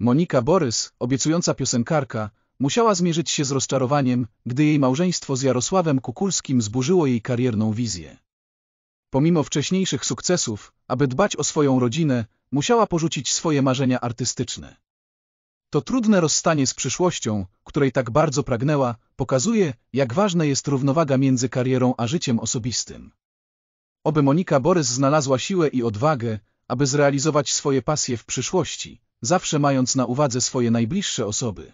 Monika Borys, obiecująca piosenkarka, musiała zmierzyć się z rozczarowaniem, gdy jej małżeństwo z Jarosławem Kukulskim zburzyło jej karierną wizję. Pomimo wcześniejszych sukcesów, aby dbać o swoją rodzinę, musiała porzucić swoje marzenia artystyczne. To trudne rozstanie z przyszłością, której tak bardzo pragnęła, pokazuje, jak ważna jest równowaga między karierą a życiem osobistym. Oby Monika Borys znalazła siłę i odwagę, aby zrealizować swoje pasje w przyszłości, zawsze mając na uwadze swoje najbliższe osoby.